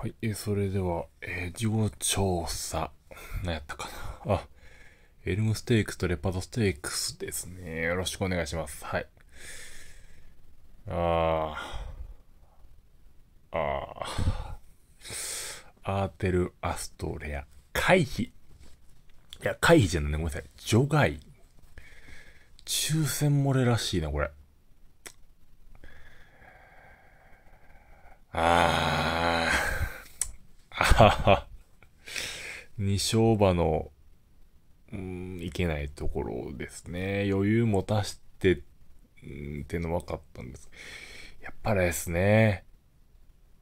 はい、えそれでは、えー、事後調査。何やったかな。あ、エルムステークスとレパードステークスですね。よろしくお願いします。はい。ああ。ああ。アーテル・アストレア。回避。いや、回避じゃないね。ごめんなさい。除外。抽選漏れらしいな、これ。ああ。二勝馬の、うん、いけないところですね。余裕持たしてん、っての分かったんです。やっぱりですね、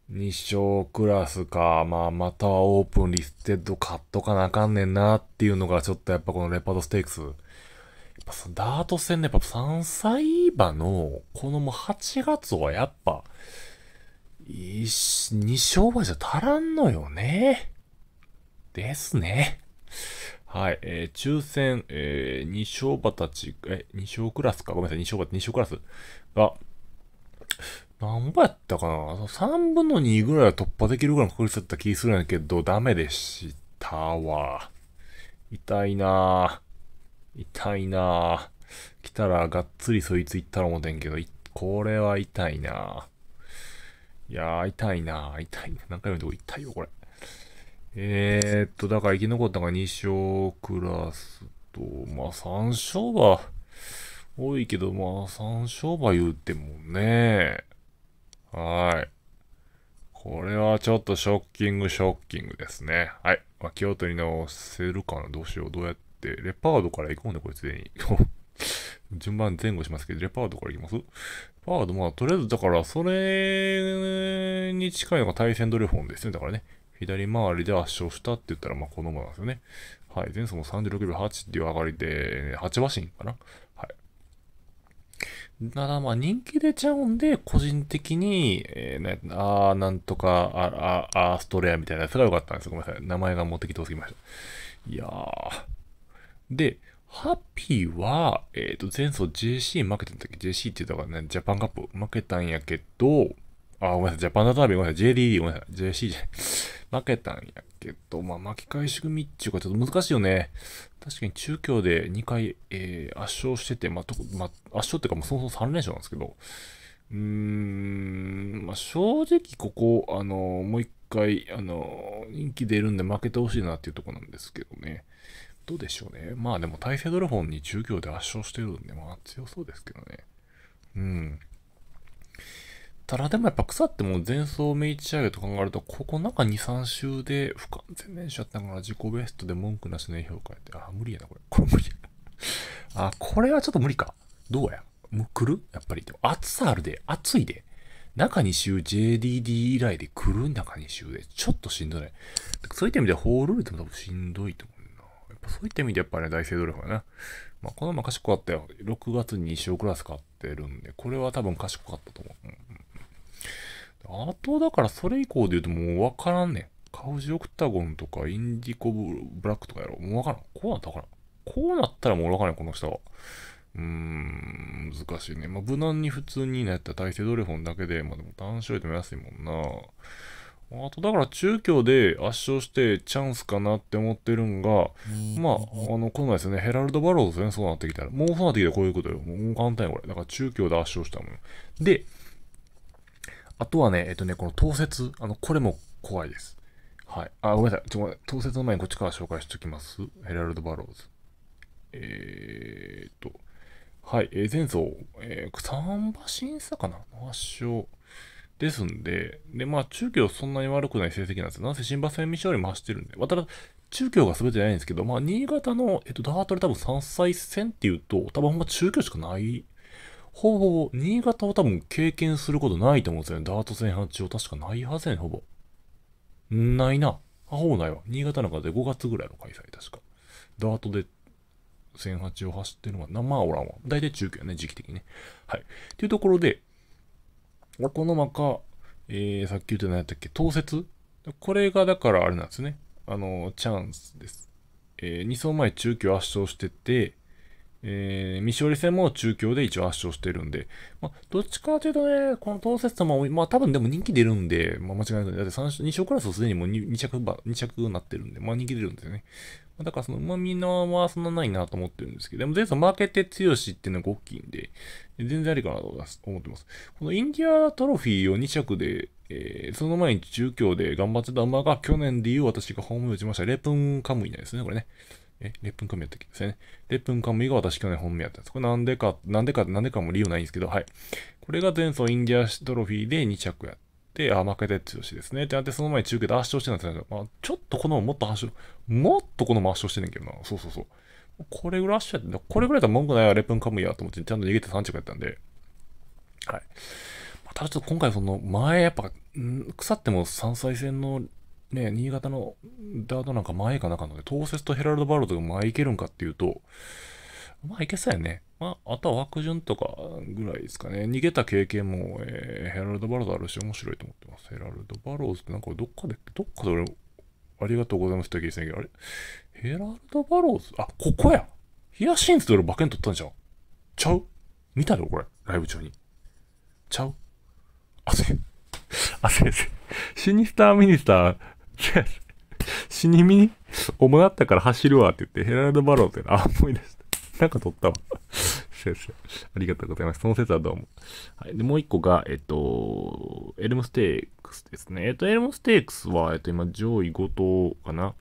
日照クラスか、まあ、またはオープンリステッド買っとかなあかんねんなっていうのが、ちょっとやっぱこのレパードステークス。やっぱダート戦ね、やっぱ3歳馬の、このもう8月はやっぱ、二勝はじゃ足らんのよね。ですね。はい、えー、抽選、えー、二勝馬たち、え、二勝クラスか、ごめんなさい、二勝馬、二勝クラスが、何んぼやったかな三分の二ぐらいは突破できるぐらいの確率だった気するんやけど、ダメでしたわ。痛いなぁ。痛いなぁ。来たらがっつりそいつ行ったら思てんけど、これは痛いなぁ。いやー、痛いなー、痛いな。何回も言うと痛いよ、これ。えー、っと、だから生き残ったのが2勝クラスと、まあ3勝馬、多いけど、まあ3勝馬言うてもね。はい。これはちょっとショッキング、ショッキングですね。はい。まあ、京都に直せるかなどうしよう。どうやってレパードから行こうね、これ、すでに。順番前後しますけど、レパードからいきますレパード、まあ、とりあえず、だから、それに近いのが対戦ドリフォンですね。だからね、左回りで圧勝したって言ったら、まあ、このままなんですよね。はい。前走も36秒8っていう上がりで、8馬身かな。はい。ただまあ人気出ちゃうんで、個人的に、えー、ね、あーなんとか、あ、あ、ーストレアみたいなやつが良かったんですよ。ごめんなさい。名前が持ってきてほすぎました。いやー。で、ハピーは、えっ、ー、と、前走 JC 負けた時、っけ ?JC って言ったからね、ジャパンカップ負けたんやけど、あ、ごめんなさい、ジャパンダダービー、ごめんなさい、JDD、ごめんなさい、JC じゃない。負けたんやけど、まあ、巻き返し組っていうか、ちょっと難しいよね。確かに中京で2回、えー、圧勝してて、まあ、とまあ、圧勝っていうか、もうそもそも3連勝なんですけど、うーん、まあ、正直ここ、あのー、もう1回、あのー、人気出るんで負けてほしいなっていうとこなんですけどね。どうでしょうね。まあでも、大勢ドラゴンに授業で圧勝してるんで、まあ強そうですけどね。うん。ただでもやっぱ草ってもう前走目一上げと考えると、ここ中ん2、3周で不完全燃焼やったから自己ベストで文句なしの評価やって、あ、無理やな、これ。これ無理やあ、これはちょっと無理か。どうやもう来るやっぱり。でも暑さあるで、暑いで。中2週 JDD 以来で来るん中2週で、ちょっとしんどい。そういった意味でホールールでも多分しんどいと思う。そういった意味でやっぱりね、大ドルフはね。まあ、このまま賢かったよ。6月に1勝クラス買ってるんで、これは多分賢かったと思う。うん、あと、だからそれ以降で言うともうわからんねん。カウジオクタゴンとかインディコブラックとかやろ。もうわからん。こうなったからん。こうなったらもうわからん、この人は。うーん、難しいね。まあ、無難に普通にね、やったら大勢ドレフォンだけで、まあでも単勝でも安いもんな。あとだから中京で圧勝してチャンスかなって思ってるんが、まあ、あの、この前ですね、ヘラルド・バローズね、そうなってきたら、もうそうなってきたらこういうことよ。もう簡単やこれ。だから中京で圧勝したもん。で、あとはね、えっとね、この当説、あの、これも怖いです。はい。あ、ごめんなさい。ちょっと当説の前にこっちから紹介しておきます。ヘラルド・バローズ。えー、っと、はい、えー、前走、えー、3馬審査かな圧勝。ですんで、で、まあ、中京そんなに悪くない成績なんですよ。なんせ新馬戦未勝利も走ってるんで。まあ、ただ、中京が全てないんですけど、まあ、新潟の、えっと、ダートで多分3歳戦っていうと、多分ほんま中京しかない。ほぼ、新潟を多分経験することないと思うんですよね。ダート戦8を確かないはずやねほぼ。ないな。あ、ほぼないわ。新潟なんかで5月ぐらいの開催、確か。ダートで1008を走ってるのは、まあおらんわ。大体中京ね、時期的にね。はい。っていうところで、この中、えー、さっき言って何やったっけ、当節これがだからあれなんですね。あの、チャンスです。えー、2走前中級圧勝してて、えー、未勝利戦も中京で一応圧勝してるんで、まあ、どっちかというとね、この当節様まあ、多分でも人気出るんで、まあ、間違いないだって3 2勝クラスすでにもう 2, 2着馬、2着になってるんで、まあ、人気出るんですよね。まあ、だからその、まあ、みんなはそんなないなと思ってるんですけど、でも前走負けて強しっていうのが大きいんで、全然ありかなと思ってます。このインディアトロフィーを2着で、えー、その前に中京で頑張ってた馬が去年で言う私がホーム打ちました。レプンカムイナですね、これね。え、レップンカムやったっけですね。レップンカムが私去年本命やったんです。これなんでか、なんでか、なんでかも理由ないんですけど、はい。これが前走インディアトロフィーで2着やって、あ、負けて強しですね。ってなって、その前中継で圧勝してたんですけど、まあ、ちょっとこのもっと圧勝、もっとこのも圧勝してんねんけどな。そうそうそう。これぐらい圧勝やって、これぐらいだったら文句ないわ、レップンカムイやと思って、ちゃんと逃げて3着やったんで。はい。ただちょっと今回その前やっぱ、腐っても山菜戦のね、新潟のダートなんか前かなかので、東説とヘラルド・バローズが前行けるんかっていうと、まあ行けそうやね。まあ、あとは枠順とかぐらいですかね。逃げた経験も、えー、ヘラルド・バローズあるし面白いと思ってます。ヘラルド・バローズってなんかどっかで、どっかで俺、ありがとうございますって気がしけど、あれヘラルド・バローズあ、ここやヒアシンスで俺馬券取ったんじゃん。ちゃう見たよ、これ。ライブ中に。ちゃうあ、せ、せせ、シニスターミニスター、死に身に主ったから走るわって言って、ヘラルド・バローってあ、思い出した。なんか撮ったわ。先生、ありがとうございます。その説はどうも。はい、でもう一個が、えっと、エルムステークスですね。えっと、エルムステークスは、えっと、今、上位5頭かな。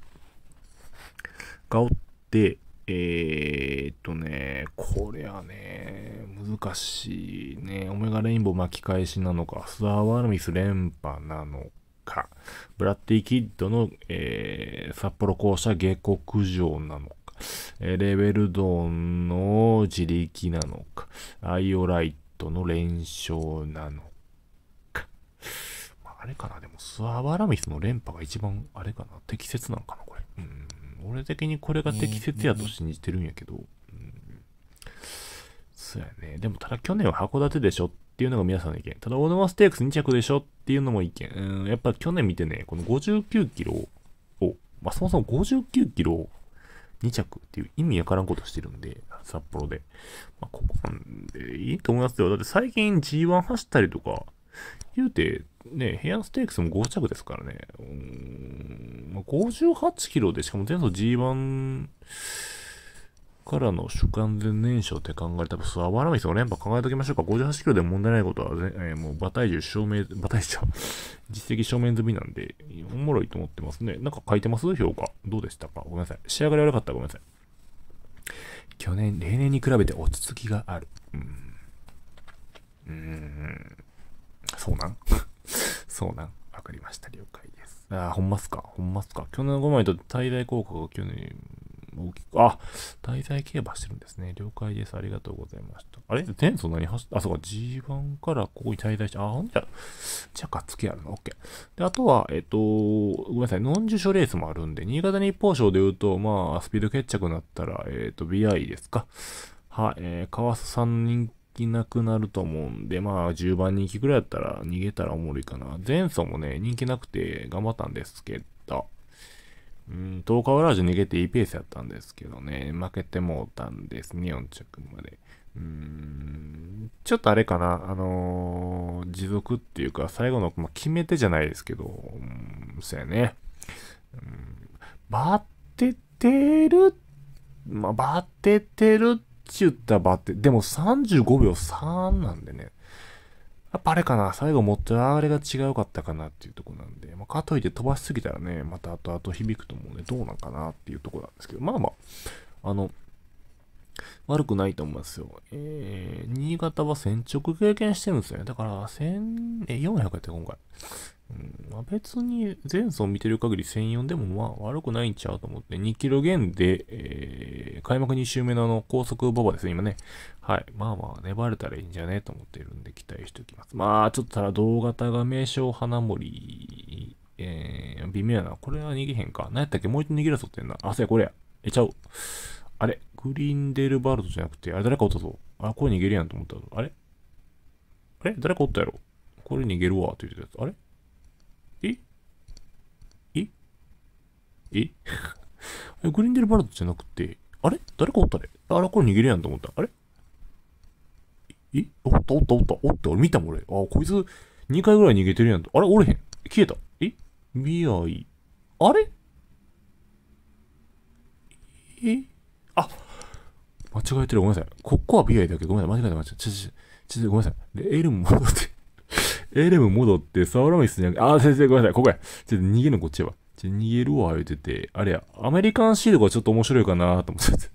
がおって、えー、っとね、これはね、難しいね。オメガレインボー巻き返しなのか、スワーワルミス連覇なのか、ブラッディ・キッドの、えー、札幌校舎下克上なのか、えー、レベルドンの自力なのか、アイオライトの連勝なのか。まあ、あれかな、でもスワバラミスの連覇が一番あれかな、適切なのかな、これ。うん俺的にこれが適切やと信じてるんやけど、うん、そうやね。でもただ去年は函館でしょっっていうのが皆さんの意見。ただ、オノマステークス2着でしょっていうのも意見。うん、やっぱ去年見てね、この59キロを、まあ、そもそも59キロ2着っていう意味わからんことしてるんで、札幌で。まあ、ここなんでいいと思いますよ。だって最近 G1 走ったりとか、言うて、ね、ヘアステークスも5着ですからね。うん、まあ、58キロで、しかも前走 G1、からの主観全燃焼って考えたら、スワバラミね。や連覇考えときましょうか。58キロで問題ないことは、ね、えー、もう馬体重証明、馬体重 実績証明済みなんで、おもろいと思ってますね。なんか書いてます評価。どうでしたかごめんなさい。仕上がり悪かったらごめんなさい。去年、例年に比べて落ち着きがある。うん。うーん。そうなん そうなんわかりました。了解です。あほんますかほんますか去年5枚と最大効果が去年、大きく、あ、滞在競馬してるんですね。了解です。ありがとうございました。あれテンソ何走あ、そうか、G1 からここに滞在して、あ、ほんじゃ、じゃあ、かっつけやるの。OK。で、あとは、えっと、ごめんなさい、ノン受賞レースもあるんで、新潟日報賞で言うと、まあ、スピード決着になったら、えっと、BI ですか。はい、えー、川瀬さん人気なくなると思うんで、まあ、10番人気ぐらいだったら、逃げたらおもろいかな。前走もね、人気なくて頑張ったんですけど、10日オラジュ逃げていいペースやったんですけどね、負けてもうたんですね、4着まで。うーん、ちょっとあれかな、あのー、持続っていうか、最後の、まあ、決め手じゃないですけど、うん、そうやね。うん、バテてる、まあ、バテてるって言ったらバテ、でも35秒3なんでね。やっぱあれかな、最後持ってあれが違うかったかなっていうとこなんで、まあ、かといって飛ばしすぎたらね、また後々響くと思うね、どうなんかなっていうとこなんですけど、まあまあ、あの、悪くないと思いますよ。えー、新潟は先直経験してるんですよね。だから、1000え、400やった今回。うん、まあ、別に前走見てる限り1004でもまあ悪くないんちゃうと思って、2キロ減で、えー、開幕2周目のあの高速ボバですね、今ね。はい。まあまあ、粘れたらいいんじゃねと思ってるんで期待しておきます。まあ、ちょっとただ、同型が名称花森、えー、微妙やな。これは逃げへんか。何やったっけもう一度逃げるぞってんな。あ、そうや、これや。え、ちゃう。あれグリンデルバルトじゃなくて、あれ誰かおったぞ。あ、これ逃げるやんと思ったぞ。あれあれ誰かおったやろこれ逃げるわって言ってたやつ。あれえええ グリンデルバルトじゃなくて、あれ誰かおったで、あれこれ逃げるやんと思った。あれえおったおったおったおった俺見たもん俺。あ、こいつ2回ぐらい逃げてるやんと。あれおれへん。消えた。え未来。あれえあ間違えてる。ごめんなさい。ここア BI だけごめんなさい。間違えた。間違えた。ちょ、ちょ、ちょ、ごめんなさい。で、エルム戻ってエルム戻って、サウラミスじゃあ、先生ごめんなさい。ここや。ちょっと逃げるのこっちやわ。ちょ、逃げるわ、言うてて。あれや、アメリカンシールがちょっと面白いかなと思って。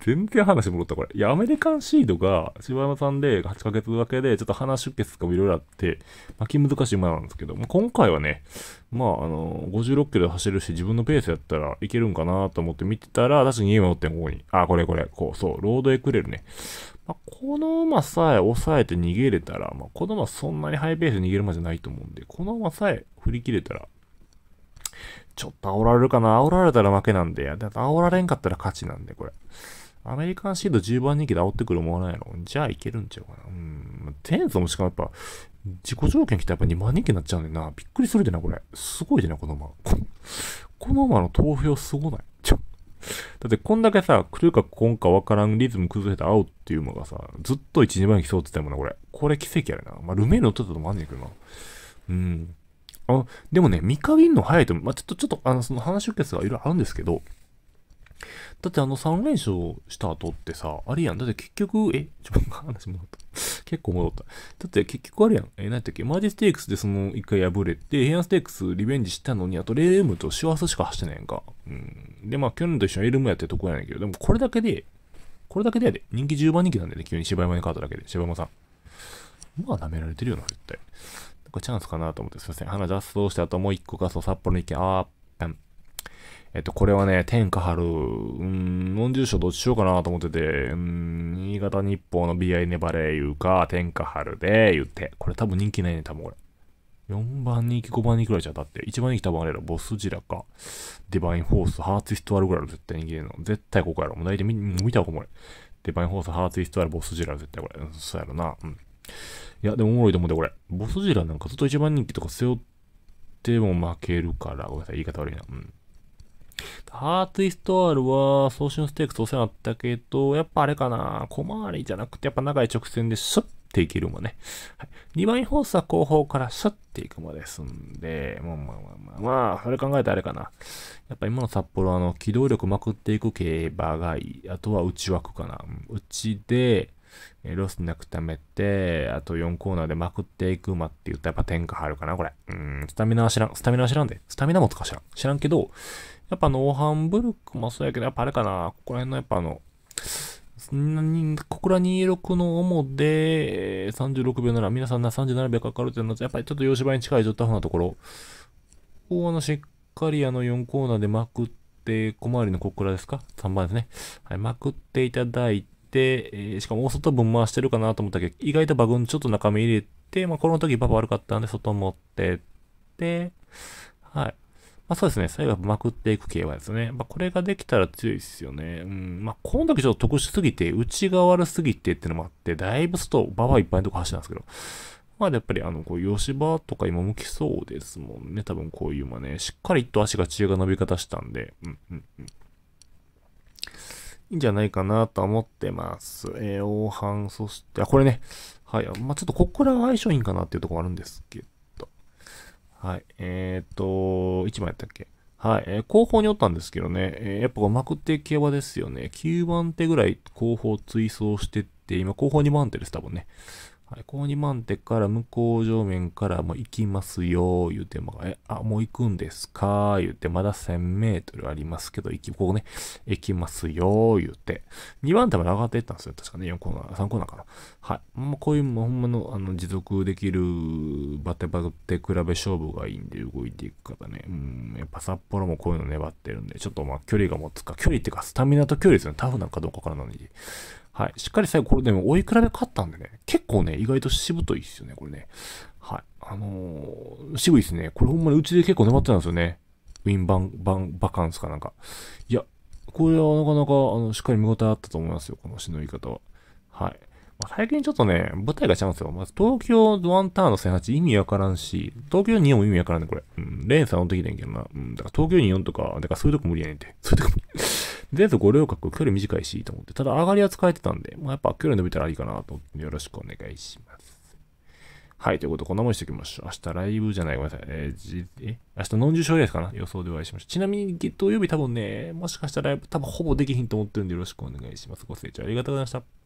全然話戻った、これ。いや、アメリカンシードが、柴山さんで8ヶ月だけで、ちょっと鼻出血とかもいろいろあって、巻き難しい馬なんですけど、まあ、今回はね、まあ、あの、56キロで走るし、自分のペースやったらいけるんかなと思って見てたら、確かにってここに、あ、これこれ、こう、そう、ロードエクレルね。まあ、この馬さえ抑えて逃げれたら、まあ、この馬そんなにハイペースで逃げる馬じゃないと思うんで、この馬さえ振り切れたら、ちょっと煽られるかな煽られたら負けなんで。だって煽られんかったら勝ちなんで、これ。アメリカンシード10番人気で煽ってくるもんないのじゃあいけるんちゃうかなうん。テントもしかもやっぱ、自己条件来たらやっぱ2万人気になっちゃうんだよな。びっくりするでな、これ。すごいでな、この馬。この馬の投票すごない。ちょ。だってこんだけさ、来るか来んかわからんリズム崩れて青っていうのがさ、ずっと1、2番人来そうってたもんな、これ。これ奇跡やな。まあ、ルメール乗ってたともあんねんけどな。うん。あでもね、3日見るの早いと、まあ、ちょっと、ちょっと、あの、その話出血がいろいろあるんですけど、だってあの3連勝した後ってさ、あれやん。だって結局、え、ちょっと話戻った。結構戻った。だって結局あれやん。え、何やったっけマージステークスでその1回破れて、ヘアステークスリベンジしたのに、あとームとワスしか走ってないやんか。うん。で、まあ去年と一緒にルムやってるとこやねんけど、でもこれだけで、これだけでやで。人気10番人気なんだよね。急に芝山にわっただけで。芝山さん。まあ舐められてるよな、絶対。これチャンスかなと思って、すいません。花出すとして、あともう一個か、そう、札幌の意見、あー、ペン。えっと、これはね、天下春、うん、文住所どっちしようかなと思ってて、うん、新潟日報の BI 粘れ言うか、天下春で言って、これ多分人気ないね、多分これ。4番人気、5番人気くらいじゃだって、1番人気多分あれやろ、ボスジラか、デバインフォース、ハーツヒストあルぐらいの絶対人気での。絶対ここやろ。もう大体見見たわ、これ。デバインフォース、ハーツヒストあル、ボスジラ絶対これ。そうやろな。うん。いや、でもおもろいと思うんで、これ。ボスジラなんかずっと一番人気とか背負っても負けるから、ごめんなさい、言い方悪いな。うん。ハーツイスト R は、送信ステークスお世話になったけど、やっぱあれかな、小回りじゃなくて、やっぱ長い直線でシュッていけるもんね。はい、2番放送は後方からシュッていくまですんで、まあまあまあまあ、まあ、それ考えたらあれかな。やっぱ今の札幌、あの、機動力まくっていく競馬がいい。あとは内枠かな。うちで、えー、ロスなく貯めて、あと4コーナーでまくっていく馬って言ったらやっぱ天下入るかな、これ。うん、スタミナは知らん、スタミナは知らんで。スタミナもつか知らん。知らんけど、やっぱノーハンブルクもそうやけど、やっぱあれかな、ここら辺のやっぱあの、そんなに、26の主で36秒なら、皆さんな37秒かかるっていうのは、やっぱりちょっと洋芝に近いちょっところ。なところあの、しっかりあの4コーナーでまくって、小回りの小倉ですか ?3 番ですね。はい、まくっていただいて、えー、しかも大外分回してるかなと思ったけど、意外とバグンちょっと中身入れて、まあ、この時ババ悪かったんで外持ってって、はい。まあそうですね。最後はまくっていく系はですね。まあこれができたら強いですよね。うん。まあこの時ちょっと特殊すぎて、内側悪すぎてってのもあって、だいぶ外、ババいっぱいのとこ走ったんですけど。まあやっぱりあの、こう、吉場とか今向きそうですもんね。多分こういうまね。しっかりと足が中が伸び方したんで。うんうんうん。いいんじゃないかなと思ってます。えー、黄斑、そして、あ、これね、はい、まあ、ちょっとここらが相性いいんかなっていうところあるんですけど、はい、えっ、ー、と、1枚やったっけはい、えー、後方におったんですけどね、えー、やっぱこうまくって競馬ですよね。9番手ぐらい後方追走してって、今後方2番手です、多分ね。はい、この二万手から向こう上面からも行きますよ、言うて、まあ、え、あ、もう行くんですか、言うて、まだ1000メートルありますけど、行き、ここね、行きますよ、言うて。2番手まで上がっていったんですよ。確かね、4コーナー、3コーナーかな。はい。もうこういう、もうほんまの、あの、持続できる、バテバテ比べ勝負がいいんで、動いていく方ね。うん、やっぱ札幌もこういうの粘ってるんで、ちょっとまあ、距離が持つか、距離っていうか、スタミナと距離ですね。タフなんかどうかわからないで。はい。しっかり最後、これでも追い比べ勝ったんでね、結構ね、意外としぶといですよね、これね。はい。あのー、渋いですね。これほんまにうちで結構粘ってたんですよね。ウィンバン、バン、バカンスかなんか。いや、これはなかなか、あの、しっかり見応えあったと思いますよ、このしのい方は。はい。まあ、最近ちょっとね、舞台がゃうんですよ。まず、東京ワンターンの1008意味わからんし、東京2も意味わからんね、これ。うん、レーンさんの時だけどな。うん、だから東京24とか、だからそういうとこ無理やねんて。そういうとこ無理。とりあえず五稜郭距離短いし、いいと思って。ただ、上がりは使えてたんで、まあ、やっぱ距離伸びたらいいかなと思って、よろしくお願いします。はい、ということで、こんなもんしておきましょう。明日ライブじゃない、ごめんなさい。えー、じえ明日 non 受賞ですかな予想でお会いしましょう。ちなみに、月曜日多分ね、もしかしたらライブ多分ほぼできひんと思ってるんで、よろしくお願いします。ご清聴ありがとうございました。